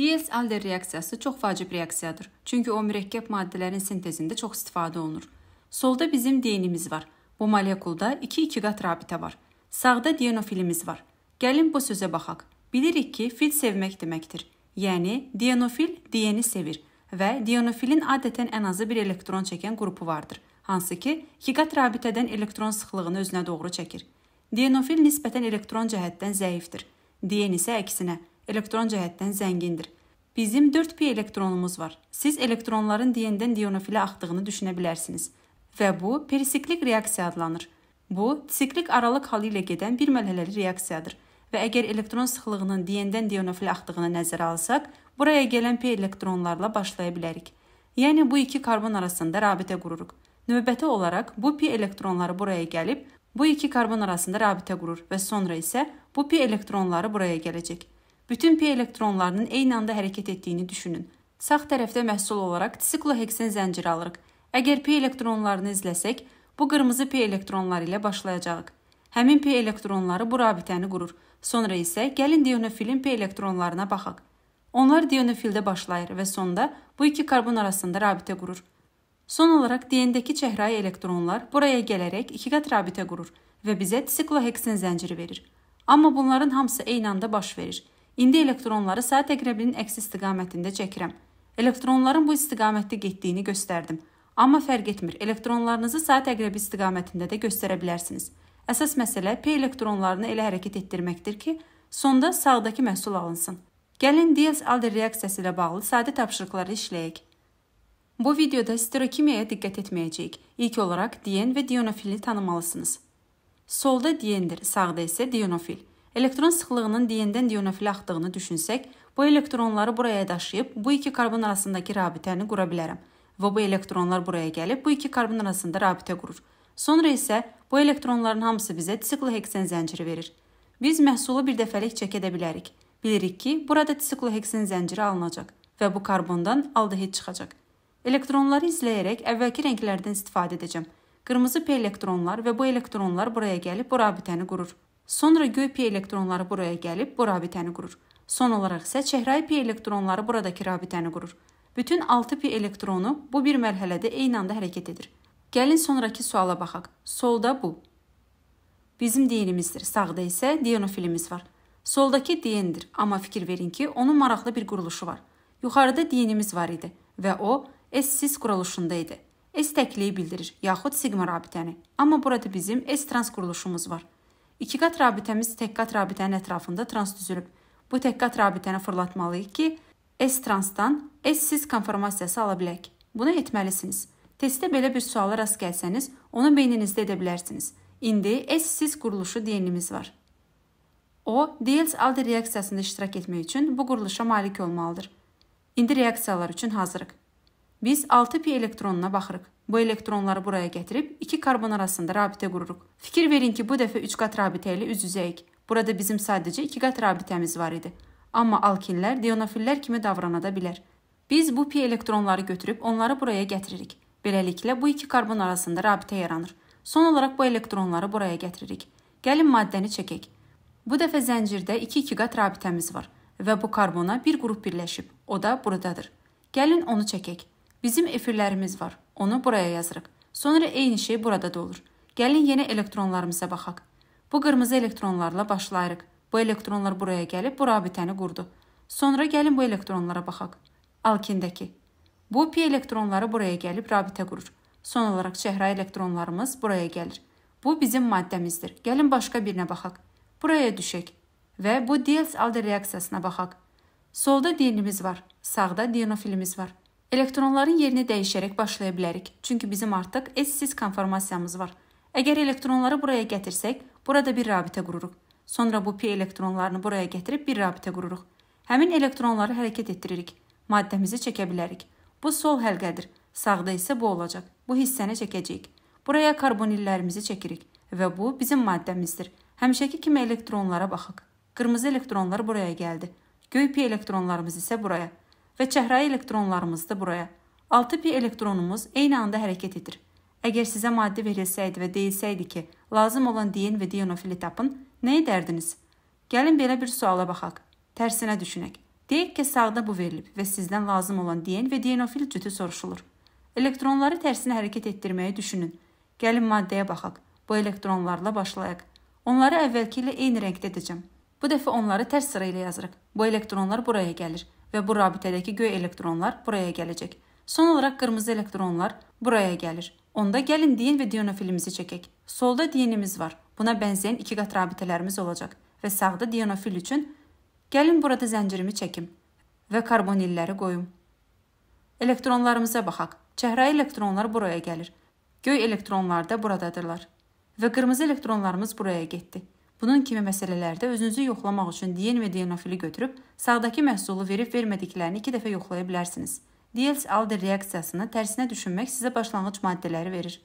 DSLD reaksiyası çox vacib reaksiyadır. Çünki o mürəkkəb maddələrin sintezində çox istifadə olunur. Solda bizim DNA'miz var. Bu molekulda 2-2 qat rabitə var. Sağda dienofilimiz var. Gəlin bu sözə baxaq. Bilirik ki, fil sevmək deməkdir. Yəni dienofil DNI sevir və dienofilin adətən ən azı bir elektron çəkən qrupu vardır, hansı ki, 2 qat rabitədən elektron sıxlığını özünə doğru çəkir. Dienofil nisbətən elektron cəhətdən zəifdir. DN isə əksinə elektron cəhətdən zəngindir. Bizim 4p elektronumuz var. Siz elektronların DN-dən dionofilə axdığını düşünə bilərsiniz və bu perisiklik reaksiya adlanır. Bu, siklik aralıq halı ilə gedən bir mərhələli reaksiyadır və əgər elektron sıxlığının DN-dən dionofilə axdığını nəzərə alsaq, buraya gələn p elektronlarla başlaya bilərik. Yəni bu iki karbon arasında rabitə qururuq. Növbəti olaraq bu p elektronları buraya gəlib bu iki karbon arasında rabitə qurur və sonra isə bu p elektronları buraya gələcək. Bütün pi elektronlarının eyni anda hərəkət etdiyini düşünün. Sağ tərəfdə məhsul olaraq sikloheksen zənciri alırıq. Əgər pi elektronlarını izləsək, bu qırmızı pi elektronları ilə başlayacağıq. Həmin pi elektronları bu rabitəni qurur. Sonra isə gəlin dionofilin pi elektronlarına baxaq. Onlar dionofildə başlayır və sonda bu iki karbon arasında rabitə qurur. Son olaraq DN-dəki çəhrayı elektronlar buraya gələrək ikiqat rabitə qurur və bizə sikloheksen zənciri verir. Amma bunların hamısı eyni anda baş verir. İndi elektronları saat əqrəbinin əks istiqamətində çəkirəm. Elektronların bu istiqamətdə getdiyini göstərdim. Amma fərq etmir. Elektronlarınızı saat əqrəbi istiqamətində də göstərə bilərsiniz. Əsas məsələ P elektronlarını elə hərəkət etdirməkdir ki, sonda sağdakı məhsul alınsın. Gəlin Diels-Alder reaksiyası ilə bağlı sadə tapşırıqları işləyək. Bu videoda sterokimiyaya diqqət etməyəcəyik. İlk olaraq diyen və dionofili tanımalısınız. Solda diyendir, sağda isə dionofil. Elektron sıxlığının DN-dən DNF-lə axdığını düşünsək, bu elektronları buraya daşıyıb bu iki karbon arasındakı rabitəni qura bilərəm və bu elektronlar buraya gəlib bu iki karbon arasında rabitə qurur. Sonra isə bu elektronların hamısı bizə sikloheksen zənciri verir. Biz məhsulu bir dəfəlik çəkə də bilərik. Bilirik ki, burada sikloheksen zənciri alınacaq və bu karbondan aldehid çıxacaq. Elektronları izləyərək əvvəlki rənglərdən istifadə edəcəm. Qırmızı P elektronlar və bu elektronlar buraya gəlib bu rabitəni qurur. Sonra göy pi elektronları buraya gəlib bu rabitəni qurur. Son olaraq isə çəhrayı pi elektronları buradakı rabitəni qurur. Bütün 6 pi elektronu bu bir mərhələdə eyni anda hərəkət edir. Gəlin sonrakı suala baxaq. Solda bu. Bizim DN'imizdir. Sağda isə DNofilimiz var. Soldakı DN'dir, amma fikir verin ki, onun maraqlı bir quruluşu var. Yuxarıda DN'imiz var idi və o S-siz quruluşunda idi. S təkliyi bildirir, yaxud sigma rabitəni. Amma burada bizim S trans quruluşumuz var. İkiqat rabitəmiz təkqat rabitənin ətrafında trans düzülüb. Bu təkqat rabitəni fırlatmalıyıq ki, S transdan S-siz konformasiyası ala bilək. Bunu etməlisiniz. Testdə belə bir suala rast gəlsəniz, onu beyninizdə edə bilərsiniz. İndi S-siz quruluşu DNA'miz var. O, Diels aldı reaksiyasında iştirak etmək üçün bu quruluşa malik olmalıdır. İndi reaksiyalar üçün hazırıq. Biz 6 pi elektronuna baxırıq. Bu elektronları buraya gətirib iki karbon arasında rabitə qururuq. Fikir verin ki, bu dəfə 3 qat rabitə ilə üz-üzəyik. Burada bizim sadəcə 2 qat rabitəmiz var idi. Amma alkinlər dionofillər kimi davrana da bilər. Biz bu pi elektronları götürüb onları buraya gətiririk. Beləliklə bu iki karbon arasında rabitə yaranır. Son olaraq bu elektronları buraya gətiririk. Gəlin maddəni çəkək. Bu dəfə zəncirdə 2-2 qat rabitəmiz var və bu karbona bir qrup birləşib. O da buradadır. Gəlin onu çəkək. Bizim efirlərimiz var. Onu buraya yazırıq. Sonra eyni şey burada da olur. Gəlin yenə elektronlarımıza baxaq. Bu qırmızı elektronlarla başlayırıq. Bu elektronlar buraya gəlib bu rabitəni qurdu. Sonra gəlin bu elektronlara baxaq. Alkindəki. Bu pi elektronları buraya gəlib rabitə qurur. Son olaraq çəhrə elektronlarımız buraya gəlir. Bu bizim maddəmizdir. Gəlin başqa birinə baxaq. Buraya düşək və bu Diels-Alder reaksiyasına baxaq. Solda DNF-imiz var, sağda dinofilimiz var. Elektronların yerini dəyişərək başlaya bilərik. Çünki bizim artıq S-siz konformasiyamız var. Əgər elektronları buraya gətirsək, burada bir rabitə qururuq. Sonra bu P elektronlarını buraya gətirib bir rabitə qururuq. Həmin elektronları hərəkət etdiririk. Maddəmizi çəkə bilərik. Bu sol həlqədir. Sağda isə bu olacaq. Bu hissəni çəkəcəyik. Buraya karbonillərimizi çəkirik və bu bizim maddəmizdir. Həmişəki kimi elektronlara baxaq. Qırmızı elektronlar buraya gəldi. Göy pi elektronlarımız isə buraya və çəhrayı elektronlarımız da buraya. 6p elektronumuz eyni anda hərəkət edir. Əgər sizə maddə verilsəydi və deyilsəydi ki, lazım olan DN və DNofili tapın, nə edərdiniz? Gəlin belə bir suala baxaq. Tərsinə düşünək. Deyək ki, sağda bu verilib və sizdən lazım olan DN və DNofil cütü soruşulur. Elektronları tərsinə hərəkət etdirməyi düşünün. Gəlin maddəyə baxaq. Bu elektronlarla başlayaq. Onları əvvəlki ilə eyni rəngdə edəcəm. Bu dəfə onları tərs sıra ilə yazırıq. Bu elektronlar buraya gəlir və bu rabitədəki göy elektronlar buraya gələcək. Son olaraq qırmızı elektronlar buraya gəlir. Onda gəlin diyen və dionofilimizi çəkək. Solda dienimiz var. Buna bənzəyən iki qat rabitələrimiz olacaq və sağda dionofil üçün gəlin burada zəncirimi çəkim və karbonilləri qoyum. Elektronlarımıza baxaq. Çəhrayı elektronlar buraya gəlir. Göy elektronlar da buradadırlar. Və qırmızı elektronlarımız buraya getdi. Bunun kimi məsələlərdə özünüzü yoxlamaq üçün DN və DNOfili götürüb sağdakı məhsulu verib-vermədiklərini 2 dəfə yoxlaya bilərsiniz. Diels-Alder reaksiyasını tərsinə düşünmək sizə başlanğıc maddələri verir.